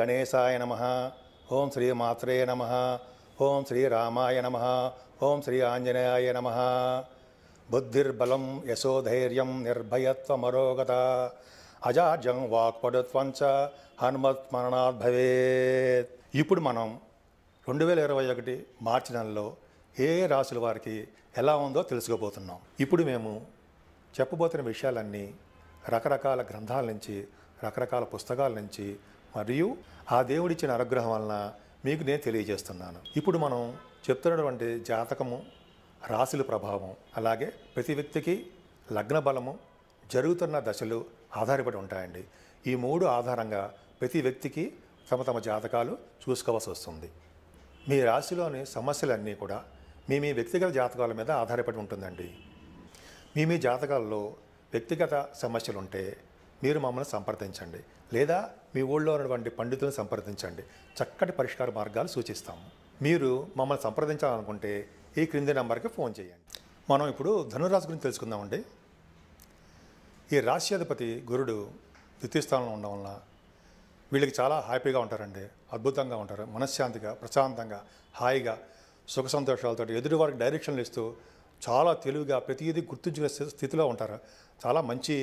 గణేశాయ నమ ఓం శ్రీ మాత్రే నమ ఓం శ్రీ రామాయ నమ ఓం శ్రీ ఆంజనేయాయ నమ బుద్ధిర్బలం యశోధైర్యం నిర్భయత్వమరోగత అజాజం వాక్పడుత్వంచ హనుమత్మరణాద్ భవేత్ ఇప్పుడు మనం రెండు వేల ఇరవై ఒకటి మార్చి నెలలో ఏ రాశుల వారికి ఎలా ఉందో తెలుసుకోబోతున్నాం ఇప్పుడు మేము చెప్పబోతున్న విషయాలన్నీ రకరకాల గ్రంథాల నుంచి రకరకాల పుస్తకాల నుంచి మరియు ఆ దేవుడిచ్చిన అనుగ్రహం వలన మీకు నేను తెలియజేస్తున్నాను ఇప్పుడు మనం చెప్తున్నటువంటి జాతకము రాశుల ప్రభావం అలాగే ప్రతి వ్యక్తికి లగ్న బలము జరుగుతున్న దశలు ఆధారపడి ఉంటాయండి ఈ మూడు ఆధారంగా ప్రతి వ్యక్తికి తమ తమ జాతకాలు చూసుకోవాల్సి వస్తుంది మీ రాశిలోని సమస్యలన్నీ కూడా మీ మీ వ్యక్తిగత జాతకాల మీద ఆధారపడి ఉంటుందండి మీ మీ జాతకాల్లో వ్యక్తిగత సమస్యలుంటే మీరు మమ్మల్ని సంప్రదించండి లేదా మీ ఊళ్ళో ఉన్నటువంటి పండితులను సంప్రదించండి చక్కటి పరిష్కార మార్గాలు సూచిస్తాము మీరు మమ్మల్ని సంప్రదించాలనుకుంటే ఈ క్రింది నెంబర్కి ఫోన్ చేయండి మనం ఇప్పుడు ధనురాశి గురించి తెలుసుకుందామండి ఈ రాశ్యాధిపతి గురుడు ద్వితీయ స్థానంలో ఉండడం వల్ల వీళ్ళకి చాలా హ్యాపీగా ఉంటారండి అద్భుతంగా ఉంటారు మనశ్శాంతిగా ప్రశాంతంగా హాయిగా సుఖ సంతోషాలతో వారికి డైరెక్షన్లు ఇస్తూ చాలా తెలివిగా ప్రతిదీ గుర్తుంచుకునే స్థితిలో ఉంటారు చాలా మంచి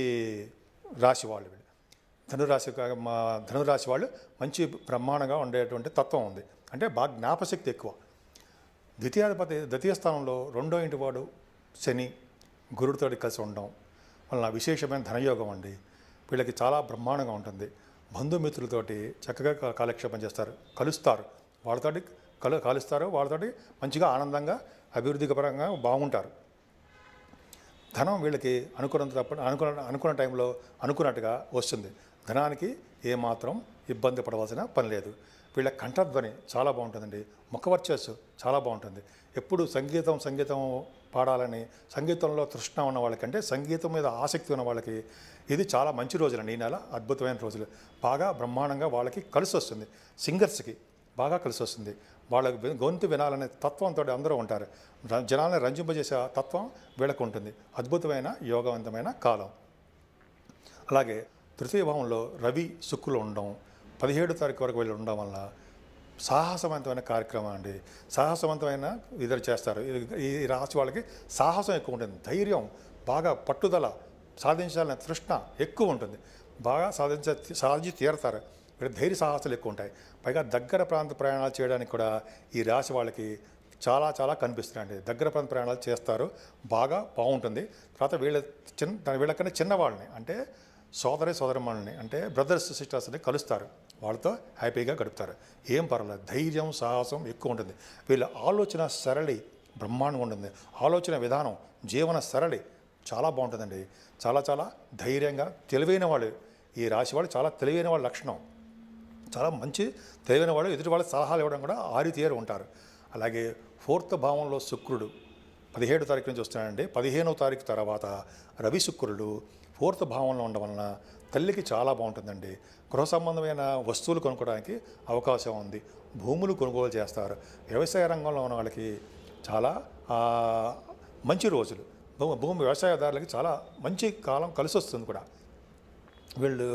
రాశి వాళ్ళు వీళ్ళు ధనురాశి మా ధనురాశి వాళ్ళు మంచి బ్రహ్మాండంగా ఉండేటువంటి తత్వం ఉంది అంటే బాగా జ్ఞాపశక్తి ఎక్కువ ద్వితీయాధిపతి ద్వితీయ స్థానంలో రెండో ఇంటి వాడు శని గురుడితో కలిసి ఉండడం వలన విశేషమైన ధనయోగం అండి వీళ్ళకి చాలా బ్రహ్మాండంగా ఉంటుంది బంధుమిత్రులతోటి చక్కగా కాలక్షేపం చేస్తారు కలుస్తారు వాళ్ళతోటి కలు కలుస్తారు వాళ్ళతోటి మంచిగా ఆనందంగా అభివృద్ధిపరంగా బాగుంటారు ధనం వీళ్ళకి అనుకున్నంత అనుకున్న అనుకున్న టైంలో అనుకున్నట్టుగా వస్తుంది ధనానికి ఏమాత్రం ఇబ్బంది పడవలసిన పని లేదు వీళ్ళ కంఠధ్వని చాలా బాగుంటుందండి ముఖవర్చస్ చాలా బాగుంటుంది ఎప్పుడు సంగీతం సంగీతం పాడాలని సంగీతంలో తృష్ణ ఉన్న వాళ్ళకంటే సంగీతం మీద ఆసక్తి ఉన్న వాళ్ళకి ఇది చాలా మంచి రోజులండి ఈ నెల అద్భుతమైన రోజులు బాగా బ్రహ్మాండంగా వాళ్ళకి కలిసి వస్తుంది సింగర్స్కి బాగా కలిసి వస్తుంది వాళ్ళ గొంతు వినాలనే తత్వంతో అందరూ ఉంటారు జనాలను రంజింపజేసే తత్వం వీళ్ళకు ఉంటుంది అద్భుతమైన యోగవంతమైన కాలం అలాగే తృతీయ భావంలో రవి సుక్కులు ఉండడం పదిహేడు తారీఖు వరకు వెళ్ళి ఉండడం వల్ల సాహసవంతమైన కార్యక్రమం అండి సాహసవంతమైన ఇద్దరు చేస్తారు ఈ రాసి వాళ్ళకి సాహసం ఎక్కువ ఉంటుంది ధైర్యం బాగా పట్టుదల సాధించాలనే తృష్ణ ఎక్కువ ఉంటుంది బాగా సాధించ సాధించి తీరతారు ఇక్కడ ధైర్య సాహసాలు ఎక్కువ ఉంటాయి పైగా దగ్గర ప్రాంత ప్రయాణాలు చేయడానికి కూడా ఈ రాశి వాళ్ళకి చాలా చాలా కనిపిస్తున్నాయండి దగ్గర ప్రాంత ప్రయాణాలు చేస్తారు బాగా బాగుంటుంది తర్వాత వీళ్ళ చిన్న వీళ్ళకన్నా చిన్నవాళ్ళని అంటే సోదరి సోదరిమణుల్ని అంటే బ్రదర్స్ సిస్టర్స్ని కలుస్తారు వాళ్ళతో హ్యాపీగా గడుపుతారు ఏం పర్వాలేదు ధైర్యం సాహసం ఎక్కువ ఉంటుంది వీళ్ళ ఆలోచన సరళి బ్రహ్మాండంగా ఉంటుంది ఆలోచన విధానం జీవన సరళి చాలా బాగుంటుందండి చాలా చాలా ధైర్యంగా తెలివైన వాళ్ళు ఈ రాశి వాళ్ళు చాలా తెలివైన వాళ్ళ లక్షణం చాలా మంచి తెలివైన వాళ్ళు ఎదుటి వాళ్ళ సలహాలు ఇవ్వడం కూడా ఆరితేరు ఉంటారు అలాగే ఫోర్త్ భావంలో శుక్రుడు పదిహేడు తారీఖు నుంచి వస్తున్నాడండి పదిహేనో తారీఖు తర్వాత రవి శుక్రుడు ఫోర్త్ భావనలో ఉండడం వలన తల్లికి చాలా బాగుంటుందండి గృహ సంబంధమైన వస్తువులు కొనుక్కోవడానికి అవకాశం ఉంది భూములు కొనుగోలు చేస్తారు వ్యవసాయ రంగంలో ఉన్న వాళ్ళకి చాలా మంచి రోజులు భూమి వ్యవసాయదారులకి చాలా మంచి కాలం కలిసి వస్తుంది కూడా వీళ్ళు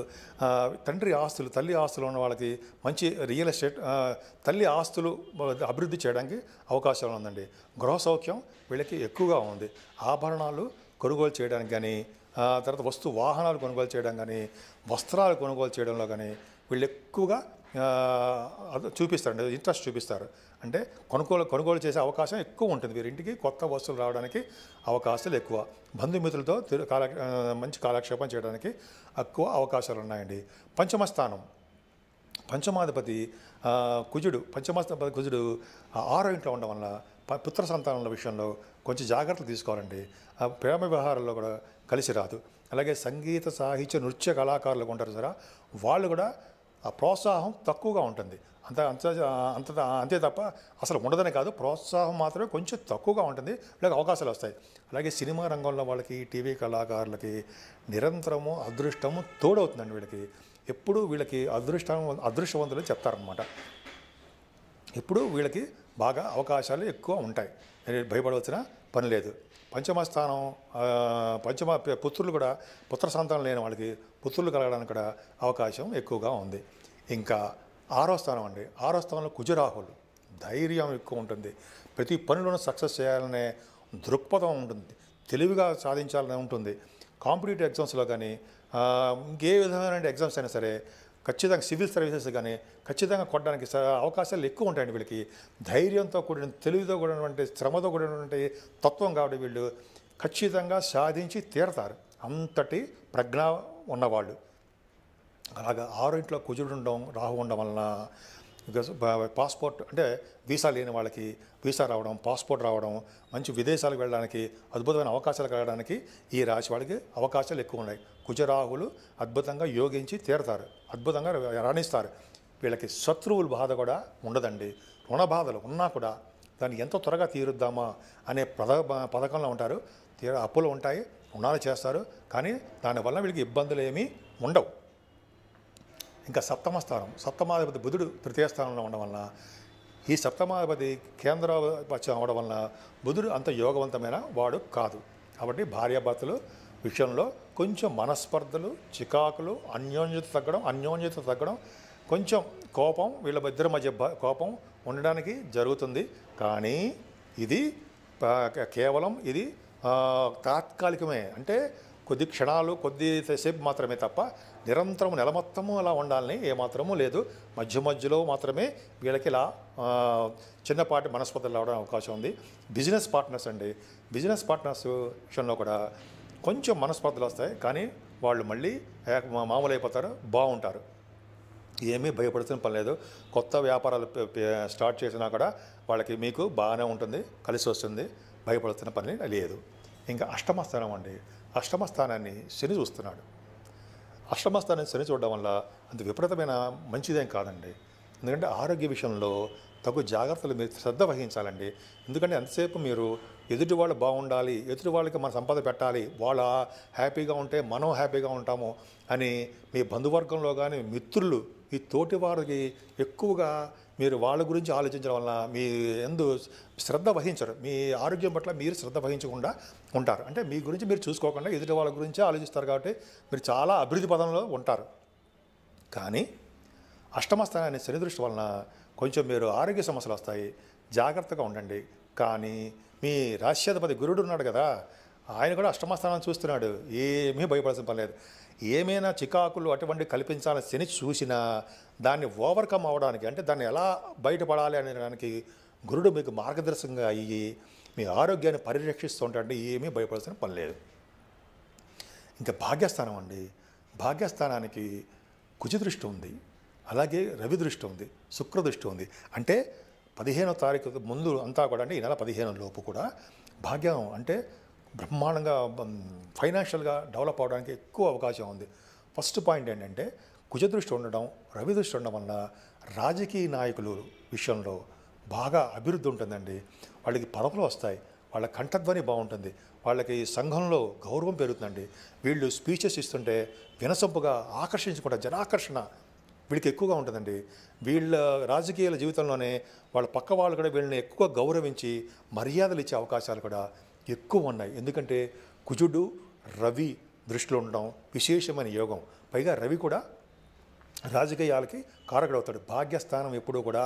తండ్రి ఆస్తులు తల్లి ఆస్తులు ఉన్న వాళ్ళకి మంచి రియల్ ఎస్టేట్ తల్లి ఆస్తులు అభివృద్ధి చేయడానికి అవకాశాలు ఉందండి గృహ సౌఖ్యం వీళ్ళకి ఎక్కువగా ఉంది ఆభరణాలు కొనుగోలు చేయడానికి కానీ తర్వాత వస్తు వాహనాలు కొనుగోలు చేయడం కానీ వస్త్రాలు కొనుగోలు చేయడంలో కానీ వీళ్ళు ఎక్కువగా చూపిస్తారు అంటే ఇంట్రెస్ట్ చూపిస్తారు అంటే కొనుగోలు కొనుగోలు చేసే అవకాశం ఎక్కువ ఉంటుంది వీరింటికి కొత్త వస్తువులు రావడానికి అవకాశాలు ఎక్కువ బంధుమిత్రులతో కాల మంచి కాలక్షేపం చేయడానికి ఎక్కువ అవకాశాలు ఉన్నాయండి పంచమస్థానం పంచమాధిపతి కుజుడు పంచమాధిపతి కుజుడు ఆరో ఇంట్లో ఉండడం వల్ల పుత్ర సంతానం విషయంలో కొంచెం జాగ్రత్తలు తీసుకోవాలండి ప్రేమ వ్యవహారాల్లో కూడా కలిసి రాదు అలాగే సంగీత సాహిత్య నృత్య కళాకారులు ఉంటారు సరే వాళ్ళు కూడా ఆ ప్రోత్సాహం తక్కువగా ఉంటుంది అంత అంత అంత అంతే తప్ప అసలు ఉండదని కాదు ప్రోత్సాహం మాత్రమే కొంచెం తక్కువగా ఉంటుంది లేక అవకాశాలు వస్తాయి అలాగే సినిమా రంగంలో వాళ్ళకి టీవీ కళాకారులకి నిరంతరము అదృష్టము తోడవుతుందండి వీళ్ళకి ఎప్పుడు వీళ్ళకి అదృష్టం అదృష్టవంతులు చెప్తారనమాట ఎప్పుడు వీళ్ళకి బాగా అవకాశాలు ఎక్కువ ఉంటాయి భయపడవలసిన పని లేదు పంచమస్థానం పంచమ పుత్రులు కూడా పుత్ర సంతానం లేని వాళ్ళకి పుత్రులు కలగడానికి కూడా అవకాశం ఎక్కువగా ఉంది ఇంకా ఆరో స్థానం అండి ఆరో స్థానంలో కుజరాహులు ధైర్యం ఎక్కువ ఉంటుంది ప్రతి పనిలోనూ సక్సెస్ చేయాలనే దృక్పథం ఉంటుంది తెలివిగా సాధించాలనే ఉంటుంది కాంపిటేటివ్ ఎగ్జామ్స్లో కానీ ఏ విధమైన ఎగ్జామ్స్ అయినా సరే ఖచ్చితంగా సివిల్ సర్వీసెస్ కానీ ఖచ్చితంగా కొట్టడానికి అవకాశాలు ఎక్కువ ఉంటాయండి వీళ్ళకి ధైర్యంతో కూడిన తెలివితో కూడినటువంటి శ్రమతో కూడినటువంటి తత్వం కాబట్టి వీళ్ళు ఖచ్చితంగా సాధించి తీరతారు అంతటి ప్రజ్ఞ ఉన్నవాళ్ళు అలాగా ఆరు ఇంట్లో కుజుడు ఉండడం రాహు ఉండడం వలన పాస్పోర్ట్ అంటే వీసా లేని వాళ్ళకి వీసా రావడం పాస్పోర్ట్ రావడం మంచి విదేశాలకు వెళ్ళడానికి అద్భుతమైన అవకాశాలు కలగడానికి ఈ రాశి వాళ్ళకి అవకాశాలు ఎక్కువ ఉన్నాయి కుజరాహులు అద్భుతంగా యోగించి తీరతారు అద్భుతంగా రాణిస్తారు వీళ్ళకి శత్రువుల బాధ కూడా ఉండదండి రుణ బాధలు ఉన్నా కూడా దాన్ని ఎంత త్వరగా తీరుద్దామా అనే పద పథకంలో ఉంటారు తీర అప్పులు ఉంటాయి రుణాలు చేస్తారు కానీ దానివల్ల వీళ్ళకి ఇబ్బందులు ఏమీ ఉండవు ఇంకా సప్తమ స్థానం సప్తమాధిపతి బుధుడు తృతీయ స్థానంలో ఉండడం వలన ఈ సప్తమాధిపతి కేంద్ర అవడం వలన బుధుడు అంత యోగవంతమైన వాడు కాదు కాబట్టి భార్యాభర్తలు విషయంలో కొంచెం మనస్పర్ధలు చికాకులు అన్యోన్యత తగ్గడం అన్యోన్యత తగ్గడం కొంచెం కోపం వీళ్ళ ఇద్దరి మధ్య కోపం ఉండడానికి జరుగుతుంది కానీ ఇది కేవలం ఇది తాత్కాలికమే అంటే కొద్ది క్షణాలు కొద్ది సేపు మాత్రమే తప్ప నిరంతరం నెల మొత్తము అలా ఉండాలని ఏమాత్రమూ లేదు మధ్య మధ్యలో మాత్రమే వీళ్ళకి ఇలా చిన్నపాటి మనస్పర్ధలు రావడం అవకాశం ఉంది బిజినెస్ పార్ట్నర్స్ అండి బిజినెస్ పార్ట్నర్స్ విషయంలో కూడా కొంచెం మనస్పర్ధలు వస్తాయి కానీ వాళ్ళు మళ్ళీ మామూలు అయిపోతారు బాగుంటారు ఏమీ భయపడుతున్న పని లేదు కొత్త వ్యాపారాలు స్టార్ట్ చేసినా కూడా వాళ్ళకి మీకు బాగానే ఉంటుంది కలిసి వస్తుంది భయపడుతున్న పని లేదు ఇంకా అష్టమస్థానం అండి అష్టమస్థానాన్ని శని చూస్తున్నాడు అష్టమస్థానాన్ని శని చూడడం వల్ల అంత విపరీతమైన మంచిదేం కాదండి ఎందుకంటే ఆరోగ్య విషయంలో తగు జాగ్రత్తలు మీరు శ్రద్ధ వహించాలండి ఎందుకంటే ఎంతసేపు మీరు ఎదుటి వాళ్ళు బాగుండాలి ఎదుటి వాళ్ళకి మన సంపద పెట్టాలి వాళ్ళ హ్యాపీగా ఉంటే మనం హ్యాపీగా ఉంటాము అని మీ బంధువర్గంలో కానీ మిత్రులు ఈ తోటి వారికి ఎక్కువగా మీరు వాళ్ళ గురించి ఆలోచించడం వల్ల మీ ఎందు శ్రద్ధ వహించరు మీ ఆరోగ్యం పట్ల మీరు శ్రద్ధ వహించకుండా ఉంటారు అంటే మీ గురించి మీరు చూసుకోకుండా ఎదుటి వాళ్ళ గురించి ఆలోచిస్తారు కాబట్టి మీరు చాలా అభివృద్ధి పదంలో ఉంటారు కానీ అష్టమస్థానాన్ని శని దృష్టి వలన కొంచెం మీరు ఆరోగ్య సమస్యలు వస్తాయి జాగ్రత్తగా ఉండండి కానీ మీ రాశ్యాధిపతి గురుడు ఉన్నాడు కదా ఆయన కూడా అష్టమస్థానాన్ని చూస్తున్నాడు ఏమీ భయపడాల్సిన పని లేదు ఏమైనా చికాకులు అటువంటి కల్పించాలని శని చూసినా దాన్ని ఓవర్కమ్ అవ్వడానికి అంటే దాన్ని ఎలా బయటపడాలి అనే దానికి గురుడు మీకు మార్గదర్శకంగా అయ్యి మీ ఆరోగ్యాన్ని పరిరక్షిస్తూ ఉంటాడంటే ఏమీ భయపడాల్సిన పని లేదు ఇంకా భాగ్యస్థానం అండి భాగ్యస్థానానికి కుజదృష్టి ఉంది అలాగే రవి దృష్టి ఉంది శుక్ర దృష్టి ఉంది అంటే పదిహేనో తారీఖు ముందు అంతా కూడా అంటే ఈ నెల పదిహేను లోపు కూడా భాగ్యం అంటే బ్రహ్మాండంగా ఫైనాన్షియల్గా డెవలప్ అవడానికి ఎక్కువ అవకాశం ఉంది ఫస్ట్ పాయింట్ ఏంటంటే కుజదృష్టి ఉండడం రవి దృష్టి ఉండడం వల్ల రాజకీయ నాయకులు విషయంలో బాగా అభివృద్ధి ఉంటుందండి వాళ్ళకి పదవులు వస్తాయి వాళ్ళ కంఠధ్వని బాగుంటుంది వాళ్ళకి సంఘంలో గౌరవం పెరుగుతుందండి వీళ్ళు స్పీచెస్ ఇస్తుంటే వినసొంపుగా ఆకర్షించకుండా జనాకర్షణ వీళ్ళకి ఎక్కువగా ఉంటుందండి వీళ్ళ రాజకీయాల జీవితంలోనే వాళ్ళ పక్క వాళ్ళు కూడా వీళ్ళని ఎక్కువ గౌరవించి మర్యాదలు ఇచ్చే అవకాశాలు కూడా ఎక్కువ ఉన్నాయి ఎందుకంటే కుజుడు రవి దృష్టిలో ఉండడం విశేషమైన యోగం పైగా రవి కూడా రాజకీయాలకి కారకుడవుతాడు భాగ్యస్థానం ఎప్పుడూ కూడా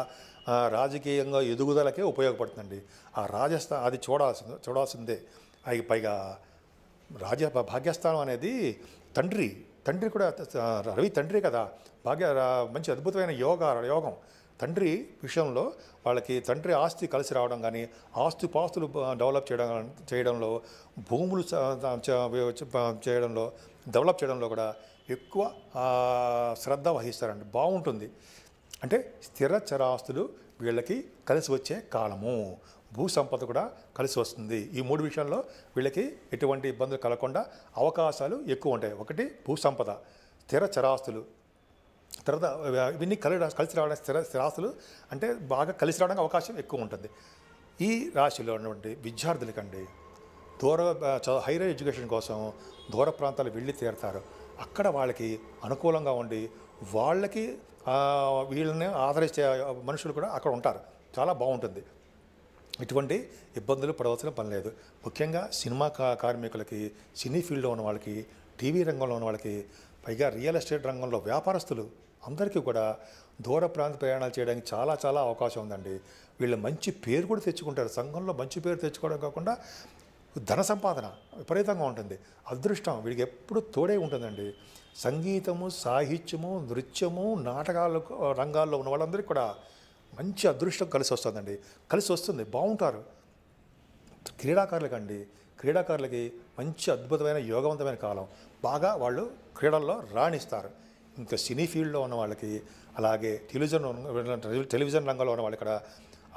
రాజకీయంగా ఎదుగుదలకే ఉపయోగపడుతుందండి ఆ రాజస్థా అది చూడాల్సింది చూడాల్సిందే పైగా రాజ భాగ్యస్థానం అనేది తండ్రి తండ్రి కూడా రవి తండ్రి కదా భాగ్య మంచి అద్భుతమైన యోగ యోగం తండ్రి విషయంలో వాళ్ళకి తండ్రి ఆస్తి కలిసి రావడం కానీ ఆస్తి పాస్తులు డెవలప్ చేయడం చేయడంలో భూములు చేయడంలో డెవలప్ చేయడంలో కూడా ఎక్కువ శ్రద్ధ వహిస్తారండి బాగుంటుంది అంటే స్థిర చరాస్తులు వీళ్ళకి కలిసి వచ్చే కాలము భూ సంపద కూడా కలిసి వస్తుంది ఈ మూడు విషయంలో వీళ్ళకి ఎటువంటి ఇబ్బందులు కలగకుండా అవకాశాలు ఎక్కువ ఉంటాయి ఒకటి భూ సంపద స్థిర చరాస్తులు తర్వాత ఇవన్నీ కలిసి కలిసి రావడానికి స్థిర స్థిరాస్తులు అంటే బాగా కలిసి రావడానికి అవకాశం ఎక్కువ ఉంటుంది ఈ రాశిలో ఉన్నటువంటి విద్యార్థులకండి దూర హైయర్ ఎడ్యుకేషన్ కోసం దూర ప్రాంతాలు వెళ్ళి తీరతారు అక్కడ వాళ్ళకి అనుకూలంగా ఉండి వాళ్ళకి వీళ్ళని ఆదరించే మనుషులు కూడా అక్కడ ఉంటారు చాలా బాగుంటుంది ఇటువంటి ఇబ్బందులు పడవలసిన పని లేదు ముఖ్యంగా సినిమా కా కార్మికులకి సినీ ఫీల్డ్లో ఉన్న వాళ్ళకి టీవీ రంగంలో ఉన్న వాళ్ళకి పైగా రియల్ ఎస్టేట్ రంగంలో వ్యాపారస్తులు అందరికీ కూడా దూర ప్రాంత ప్రయాణాలు చేయడానికి చాలా చాలా అవకాశం ఉందండి వీళ్ళు మంచి పేరు కూడా తెచ్చుకుంటారు సంఘంలో మంచి పేరు తెచ్చుకోవడం కాకుండా ధన సంపాదన విపరీతంగా ఉంటుంది అదృష్టం వీడికి ఎప్పుడు తోడే ఉంటుందండి సంగీతము సాహిత్యము నృత్యము నాటకాలు రంగాల్లో ఉన్న వాళ్ళందరికీ కూడా మంచి అదృష్టం కలిసి వస్తుందండి కలిసి వస్తుంది బాగుంటారు అండి క్రీడాకారులకి మంచి అద్భుతమైన యోగవంతమైన కాలం బాగా వాళ్ళు క్రీడల్లో రాణిస్తారు ఇంకా సినీ ఫీల్డ్లో ఉన్న వాళ్ళకి అలాగే టెలివిజన్ టెలివిజన్ రంగంలో ఉన్న వాళ్ళు ఇక్కడ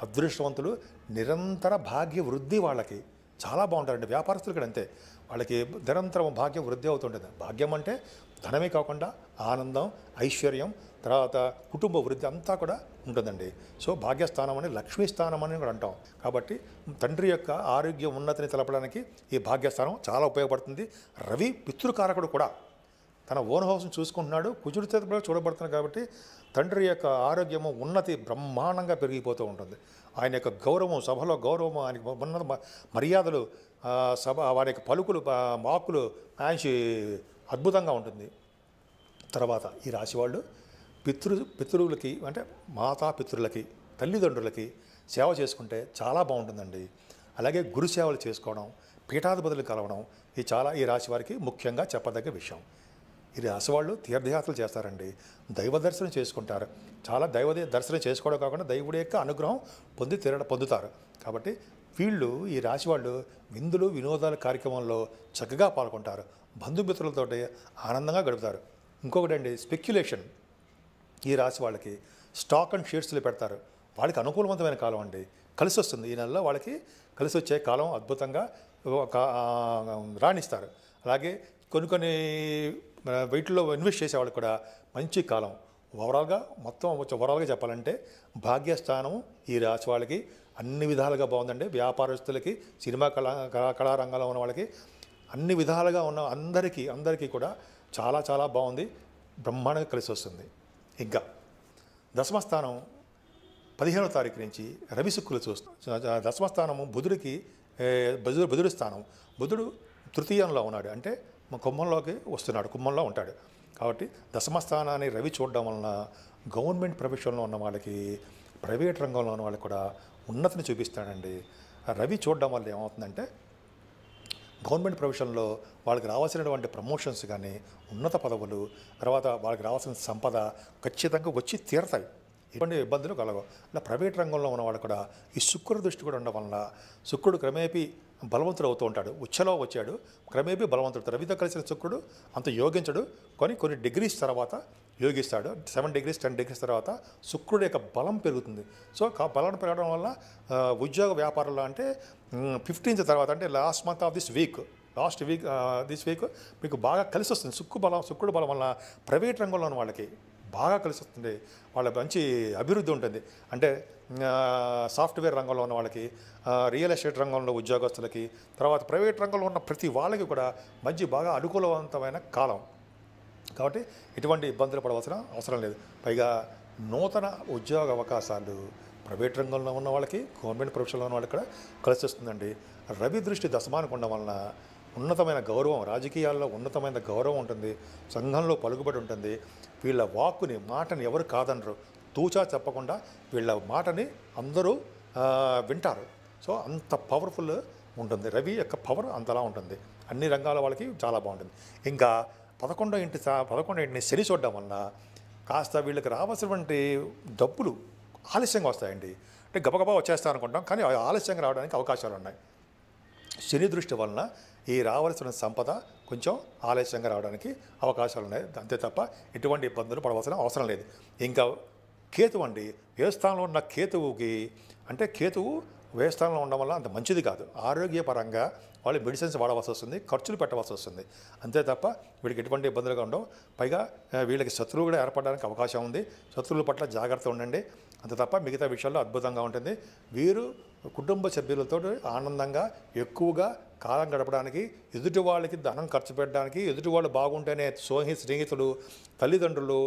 అదృష్టవంతులు నిరంతర భాగ్య వృద్ధి వాళ్ళకి చాలా బాగుంటారండి వ్యాపారస్తులు ఇక్కడ అంతే వాళ్ళకి నిరంతరం భాగ్యం వృద్ధి అవుతుంటుంది భాగ్యం అంటే ధనమే కాకుండా ఆనందం ఐశ్వర్యం తర్వాత కుటుంబ వృద్ధి అంతా కూడా ఉంటుందండి సో భాగ్యస్థానం అని లక్ష్మీ స్థానం అని కూడా అంటాం కాబట్టి తండ్రి యొక్క ఆరోగ్య ఉన్నతిని తెలపడానికి ఈ భాగ్యస్థానం చాలా ఉపయోగపడుతుంది రవి పితృకారకుడు కూడా తన ఓన్ హౌస్ని చూసుకుంటున్నాడు కుజుడి కూడా చూడబడుతున్నాడు కాబట్టి తండ్రి యొక్క ఆరోగ్యము ఉన్నతి బ్రహ్మాండంగా పెరిగిపోతూ ఉంటుంది ఆయన యొక్క గౌరవం సభలో గౌరవం ఆయన ఉన్న మర్యాదలు సభ వారి యొక్క పలుకులు మాకులు ఆయన అద్భుతంగా ఉంటుంది తర్వాత ఈ రాశి వాళ్ళు పితృ పితృలకి అంటే మాతా పితృలకి తల్లిదండ్రులకి సేవ చేసుకుంటే చాలా బాగుంటుందండి అలాగే గురు సేవలు చేసుకోవడం పీఠాధిపతులు కలవడం ఇది చాలా ఈ రాశి వారికి ముఖ్యంగా చెప్పదగ్గ విషయం ఈ రాశి వాళ్ళు తీర్థయాత్రలు చేస్తారండి దైవ దర్శనం చేసుకుంటారు చాలా దైవ దర్శనం చేసుకోవడం కాకుండా దైవుడి యొక్క అనుగ్రహం పొంది తీర పొందుతారు కాబట్టి వీళ్ళు ఈ రాశి వాళ్ళు విందులు వినోదాల కార్యక్రమంలో చక్కగా పాల్గొంటారు బంధుమిత్రులతోటి ఆనందంగా గడుపుతారు ఇంకొకటి అండి స్పెక్యులేషన్ ఈ రాశి వాళ్ళకి స్టాక్ అండ్ షేర్స్లో పెడతారు వాళ్ళకి అనుకూలవంతమైన కాలం అండి కలిసి వస్తుంది ఈ నెలలో వాళ్ళకి కలిసి వచ్చే కాలం అద్భుతంగా ఒక రాణిస్తారు అలాగే కొన్ని కొన్ని వెయిట్లో ఇన్వెస్ట్ చేసేవాళ్ళు కూడా మంచి కాలం ఓవరాల్గా మొత్తం ఓవరాల్గా చెప్పాలంటే భాగ్యస్థానం ఈ రాశి వాళ్ళకి అన్ని విధాలుగా బాగుందండి వ్యాపారస్తులకి సినిమా కళా కళారంగంలో ఉన్న వాళ్ళకి అన్ని విధాలుగా ఉన్న అందరికీ అందరికీ కూడా చాలా చాలా బాగుంది బ్రహ్మాండంగా కలిసి వస్తుంది ఇంకా దశమస్థానం పదిహేనో తారీఖు నుంచి రవి శుక్రులు చూస్తూ దశమస్థానము బుధుడికి బుధుడు బుధుడి స్థానం బుధుడు తృతీయంలో ఉన్నాడు అంటే కుంభంలోకి వస్తున్నాడు కుంభంలో ఉంటాడు కాబట్టి దశమస్థానాన్ని రవి చూడడం వలన గవర్నమెంట్ ప్రొఫెషన్లో ఉన్న వాళ్ళకి ప్రైవేట్ రంగంలో ఉన్న వాళ్ళకి కూడా ఉన్నతిని చూపిస్తాడండి రవి చూడడం వల్ల ఏమవుతుందంటే గవర్నమెంట్ ప్రొఫెషన్లో వాళ్ళకి రావాల్సినటువంటి ప్రమోషన్స్ కానీ ఉన్నత పదవులు తర్వాత వాళ్ళకి రావాల్సిన సంపద ఖచ్చితంగా వచ్చి తీరతాయి ఇటువంటి ఇబ్బందులు కలగవు అలా ప్రైవేట్ రంగంలో ఉన్న వాళ్ళు కూడా ఈ శుక్రుడు దృష్టి కూడా ఉండడం వల్ల శుక్రుడు క్రమేపీ బలవంతుడు అవుతూ ఉంటాడు ఉచ్చలో వచ్చాడు క్రమేపీ బలవంతుడు రవితో కలిసిన శుక్రుడు అంత యోగించడు కొన్ని కొన్ని డిగ్రీస్ తర్వాత యోగిస్తాడు సెవెన్ డిగ్రీస్ టెన్ డిగ్రీస్ తర్వాత శుక్రుడు యొక్క బలం పెరుగుతుంది సో బలం పెరగడం వల్ల ఉద్యోగ వ్యాపారంలో అంటే ఫిఫ్టీన్త్ తర్వాత అంటే last month of this week last week this week మీకు బాగా కలిసి వస్తుంది సుక్కు బలం శుక్రుడు బలం వల్ల ప్రైవేట్ రంగంలో ఉన్న వాళ్ళకి బాగా కలిసి వస్తుంది వాళ్ళ మంచి అభివృద్ధి ఉంటుంది అంటే సాఫ్ట్వేర్ రంగంలో ఉన్న వాళ్ళకి రియల్ ఎస్టేట్ రంగంలో ఉద్యోగస్తులకి తర్వాత ప్రైవేట్ రంగంలో ఉన్న ప్రతి వాళ్ళకి కూడా మంచి బాగా అనుకూలవంతమైన కాలం కాబట్టి ఎటువంటి ఇబ్బందులు పడవలసిన అవసరం లేదు పైగా నూతన ఉద్యోగ అవకాశాలు ప్రైవేట్ రంగంలో ఉన్న వాళ్ళకి గవర్నమెంట్ ప్రొఫెషన్లో ఉన్న వాళ్ళకి కూడా కలిసి వస్తుందండి రవి దృష్టి దశమానికి ఉండడం వలన ఉన్నతమైన గౌరవం రాజకీయాల్లో ఉన్నతమైన గౌరవం ఉంటుంది సంఘంలో పలుకుబడి ఉంటుంది వీళ్ళ వాక్కుని మాటని ఎవరు కాదనరు తూచా చెప్పకుండా వీళ్ళ మాటని అందరూ వింటారు సో అంత పవర్ఫుల్ ఉంటుంది రవి యొక్క పవర్ అంతలా ఉంటుంది అన్ని రంగాల వాళ్ళకి చాలా బాగుంటుంది ఇంకా పదకొండో ఇంటి పదకొండో ఇంటిని సరి చూడడం వలన కాస్త వీళ్ళకి రావాల్సినటువంటి డబ్బులు ఆలస్యంగా వస్తాయండి అంటే గబగబా వచ్చేస్తా అనుకుంటాం కానీ ఆలస్యంగా రావడానికి అవకాశాలు ఉన్నాయి శని దృష్టి వలన ఈ రావాల్సిన సంపద కొంచెం ఆలస్యంగా రావడానికి అవకాశాలు ఉన్నాయి అంతే తప్ప ఎటువంటి ఇబ్బందులు పడవలసిన అవసరం లేదు ఇంకా కేతువు అండి ఏ స్థానంలో ఉన్న కేతువుకి అంటే కేతువు వేస్థానంలో ఉండడం వల్ల అంత మంచిది కాదు ఆరోగ్యపరంగా వాళ్ళు మెడిసిన్స్ వాడవలసి వస్తుంది ఖర్చులు పెట్టవలసి వస్తుంది అంతే తప్ప వీళ్ళకి ఎటువంటి ఇబ్బందులుగా ఉండవు పైగా వీళ్ళకి శత్రువు కూడా ఏర్పడడానికి అవకాశం ఉంది శత్రువుల పట్ల జాగ్రత్త ఉండండి అంత తప్ప మిగతా విషయాల్లో అద్భుతంగా ఉంటుంది వీరు కుటుంబ సభ్యులతో ఆనందంగా ఎక్కువగా కాలం గడపడానికి ఎదుటి వాళ్ళకి ధనం ఖర్చు పెట్టడానికి ఎదుటి వాళ్ళు బాగుంటేనే సోహి స్నేహితులు తల్లిదండ్రులు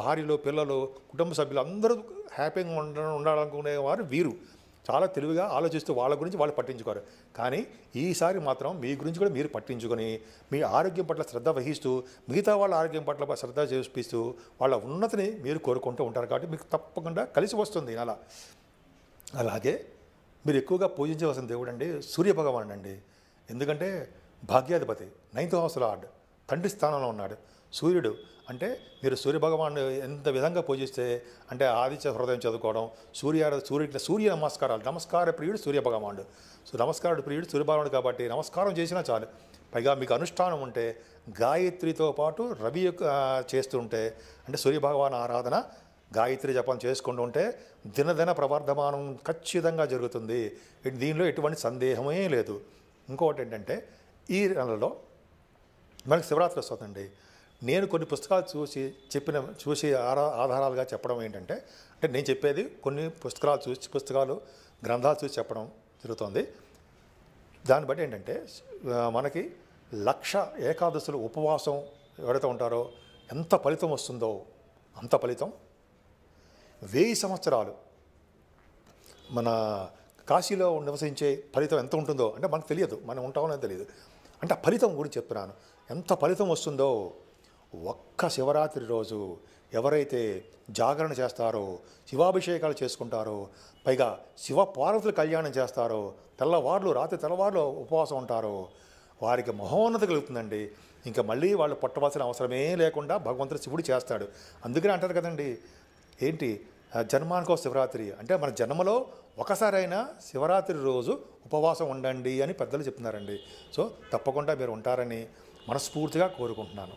భార్యలు పిల్లలు కుటుంబ సభ్యులు అందరూ హ్యాపీగా ఉండ ఉండాలనుకునే వారు వీరు చాలా తెలివిగా ఆలోచిస్తూ వాళ్ళ గురించి వాళ్ళు పట్టించుకోరు కానీ ఈసారి మాత్రం మీ గురించి కూడా మీరు పట్టించుకొని మీ ఆరోగ్యం పట్ల శ్రద్ధ వహిస్తూ మిగతా వాళ్ళ ఆరోగ్యం పట్ల శ్రద్ధ చూపిస్తూ వాళ్ళ ఉన్నతిని మీరు కోరుకుంటూ ఉంటారు కాబట్టి మీకు తప్పకుండా కలిసి వస్తుంది అలా అలాగే మీరు ఎక్కువగా పూజించవలసిన దేవుడు అండి సూర్యభగవానుడు అండి ఎందుకంటే భాగ్యాధిపతి నైన్త్ హౌస్ లార్డ్ తండ్రి స్థానంలో ఉన్నాడు సూర్యుడు అంటే మీరు సూర్య ఎంత విధంగా పూజిస్తే అంటే ఆదిత్య హృదయం చదువుకోవడం సూర్య సూర్యుడి సూర్య నమస్కారాలు నమస్కార ప్రియుడు సూర్య సో నమస్కారుడు ప్రియుడు సూర్యభగవానుడు కాబట్టి నమస్కారం చేసినా చాలు పైగా మీకు అనుష్ఠానం ఉంటే గాయత్రితో పాటు రవి యొక్క చేస్తుంటే అంటే సూర్యభగవాన్ ఆరాధన గాయత్రి జపం చేసుకుంటూ ఉంటే దినదిన ప్రవర్ధమానం ఖచ్చితంగా జరుగుతుంది దీనిలో ఎటువంటి సందేహమే లేదు ఇంకొకటి ఏంటంటే ఈ నెలలో మనకి శివరాత్రి వస్తుందండి నేను కొన్ని పుస్తకాలు చూసి చెప్పిన చూసి ఆధారాలుగా చెప్పడం ఏంటంటే అంటే నేను చెప్పేది కొన్ని పుస్తకాలు చూసి పుస్తకాలు గ్రంథాలు చూసి చెప్పడం జరుగుతుంది దాన్ని బట్టి ఏంటంటే మనకి లక్ష ఏకాదశులు ఉపవాసం ఎవరైతే ఉంటారో ఎంత ఫలితం వస్తుందో అంత ఫలితం వెయ్యి సంవత్సరాలు మన కాశీలో నివసించే ఫలితం ఎంత ఉంటుందో అంటే మనకు తెలియదు మనం ఉంటామని తెలియదు అంటే ఫలితం గురించి చెప్తున్నాను ఎంత ఫలితం వస్తుందో ఒక్క శివరాత్రి రోజు ఎవరైతే జాగరణ చేస్తారో శివాభిషేకాలు చేసుకుంటారో పైగా శివ పార్వతులు కళ్యాణం చేస్తారో తెల్లవార్లు రాత్రి తెల్లవార్లు ఉపవాసం ఉంటారో వారికి మహోన్నత కలుగుతుందండి ఇంకా మళ్ళీ వాళ్ళు పట్టవలసిన అవసరమే లేకుండా భగవంతుడు శివుడు చేస్తాడు అందుకనే అంటారు కదండి ఏంటి జన్మానికో శివరాత్రి అంటే మన జన్మలో ఒకసారైనా శివరాత్రి రోజు ఉపవాసం ఉండండి అని పెద్దలు చెప్తున్నారండి సో తప్పకుండా మీరు ఉంటారని మనస్ఫూర్తిగా కోరుకుంటున్నాను